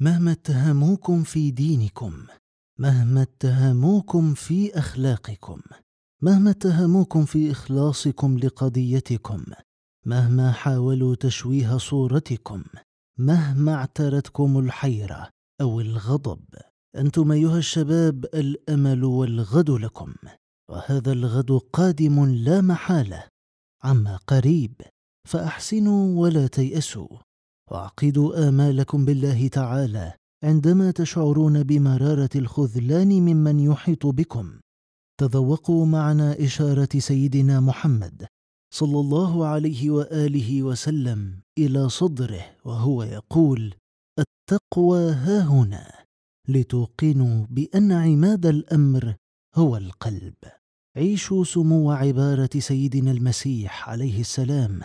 مهما اتهموكم في دينكم مهما اتهموكم في اخلاقكم مهما اتهموكم في اخلاصكم لقضيتكم مهما حاولوا تشويه صورتكم مهما اعترتكم الحيره او الغضب انتم ايها الشباب الامل والغد لكم وهذا الغد قادم لا محاله عما قريب فاحسنوا ولا تياسوا واعقدوا امالكم بالله تعالى عندما تشعرون بمراره الخذلان ممن يحيط بكم تذوقوا معنا اشاره سيدنا محمد صلى الله عليه واله وسلم الى صدره وهو يقول التقوى ها هنا لتوقنوا بأن عماد الأمر هو القلب عيشوا سمو عبارة سيدنا المسيح عليه السلام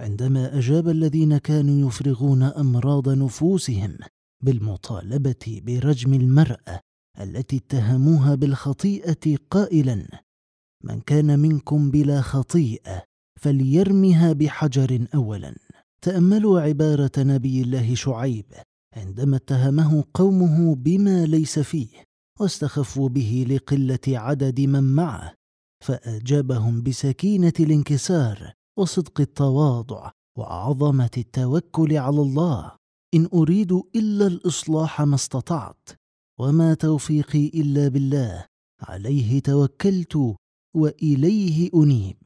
عندما أجاب الذين كانوا يفرغون أمراض نفوسهم بالمطالبة برجم المرأة التي اتهموها بالخطيئة قائلا من كان منكم بلا خطيئة فليرمها بحجر أولا تأملوا عبارة نبي الله شعيب عندما اتهمه قومه بما ليس فيه واستخفوا به لقله عدد من معه فاجابهم بسكينه الانكسار وصدق التواضع وعظمه التوكل على الله ان اريد الا الاصلاح ما استطعت وما توفيقي الا بالله عليه توكلت واليه انيب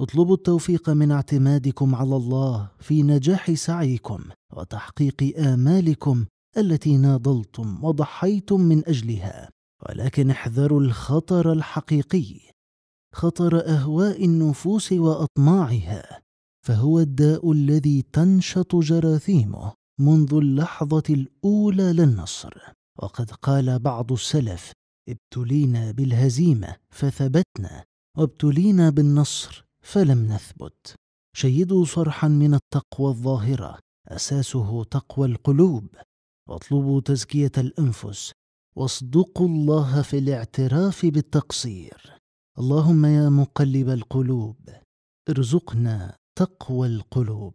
اطلبوا التوفيق من اعتمادكم على الله في نجاح سعيكم وتحقيق آمالكم التي ناضلتم وضحيتم من أجلها ولكن احذروا الخطر الحقيقي خطر أهواء النفوس وأطماعها فهو الداء الذي تنشط جراثيمه منذ اللحظة الأولى للنصر وقد قال بعض السلف ابتلينا بالهزيمة فثبتنا وابتلينا بالنصر فلم نثبت شيدوا صرحا من التقوى الظاهرة اساسه تقوى القلوب واطلبوا تزكيه الانفس واصدقوا الله في الاعتراف بالتقصير اللهم يا مقلب القلوب ارزقنا تقوى القلوب